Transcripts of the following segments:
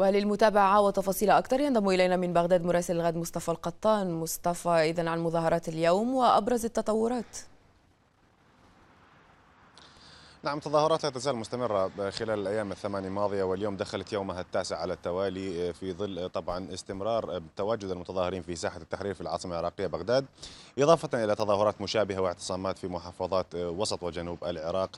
وللمتابعة وتفاصيل أكثر ينضم إلينا من بغداد مراسل الغد مصطفى القطان مصطفى إذا عن مظاهرات اليوم وأبرز التطورات نعم تظاهرات لا تزال مستمرة خلال الأيام الثمان الماضية واليوم دخلت يومها التاسع على التوالي في ظل طبعا استمرار تواجد المتظاهرين في ساحة التحرير في العاصمة العراقية بغداد إضافة إلى تظاهرات مشابهة واعتصامات في محافظات وسط وجنوب العراق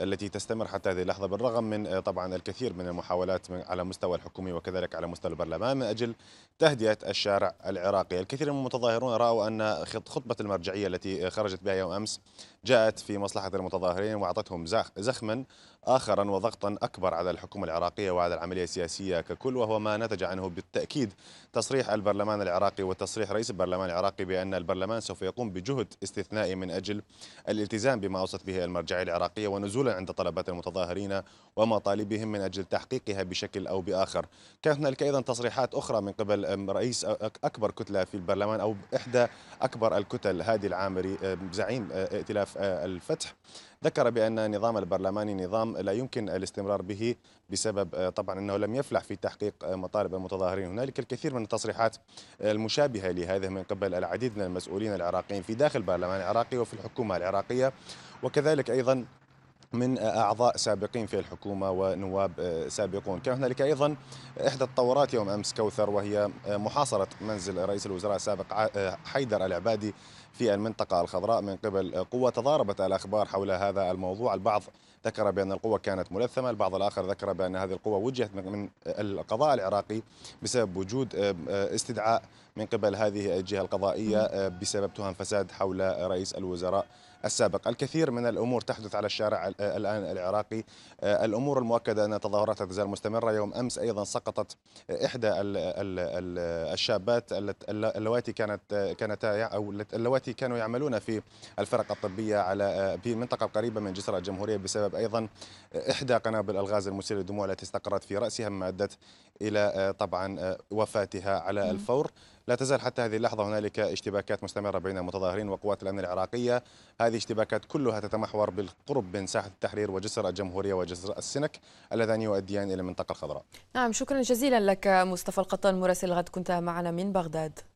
التي تستمر حتى هذه اللحظة بالرغم من آه، طبعا الكثير من المحاولات على مستوى الحكومي وكذلك على مستوى البرلمان من أجل تهدئة الشارع العراقي الكثير من المتظاهرون رأوا أن خطبة المرجعية التي خرجت بها يوم أمس جاءت في مصلحة المتظاهرين وأعطتهم زخما آخرا وضغطا أكبر على الحكومة العراقية وعلى العملية السياسية ككل وهو ما نتج عنه بالتأكيد تصريح البرلمان العراقي وتصريح رئيس البرلمان العراقي بأن البرلمان سوف يقوم بجهد استثنائي من أجل الالتزام بما أوصت به المرجعية العراقية ونزولا عند طلبات المتظاهرين ومطالبهم من أجل تحقيقها بشكل أو بآخر كان هنالك أيضا تصريحات أخرى من قبل رئيس أكبر كتلة في البرلمان أو إحدى أكبر الكتل هادي العامري زعيم ائتلاف الفتح ذكر بأن نظام البرلماني نظام لا يمكن الاستمرار به بسبب آه، طبعا أنه لم يفلح في تحقيق آه، مطالب المتظاهرين هنالك الكثير من التصريحات آه، المشابهة لهذا من قبل العديد من المسؤولين العراقيين في داخل البرلمان العراقي وفي الحكومة العراقية وكذلك أيضا من اعضاء سابقين في الحكومه ونواب آه، سابقون، كان هنالك ايضا احدى التطورات يوم امس كوثر وهي آه، محاصره منزل رئيس الوزراء السابق آه، حيدر العبادي في المنطقه الخضراء من قبل قوه، تضاربت الاخبار حول هذا الموضوع، البعض ذكر بأن القوة كانت ملثمة البعض الآخر ذكر بأن هذه القوة وجهت من القضاء العراقي بسبب وجود استدعاء من قبل هذه الجهة القضائية بسبب تهم فساد حول رئيس الوزراء السابق الكثير من الأمور تحدث على الشارع آه، الآن العراقي آه، الأمور المؤكدة أن التظاهرات لا تزال مستمرة يوم أمس أيضا سقطت آه، إحدى الشابات اللواتي كانت كانتا أو اللواتي كانوا يعملون في الفرق الطبية على في منطقة قريبة من جسر الجمهورية بسبب أيضا إحدى قنابل الغاز المسيل للدموع التي استقرت في رأسها ما أدت إلى آه، طبعا آه، وفاتها على الفور لا تزال حتى هذه اللحظة هنالك اشتباكات مستمرة بين المتظاهرين وقوات الأمن العراقية هذه اشتباكات كلها تتمحور بالقرب من ساحة التحرير وجسر الجمهورية وجسر السنك اللذان يؤديان إلى المنطقة الخضراء نعم شكرا جزيلا لك مصطفى القطان مراسل غد كنت معنا من بغداد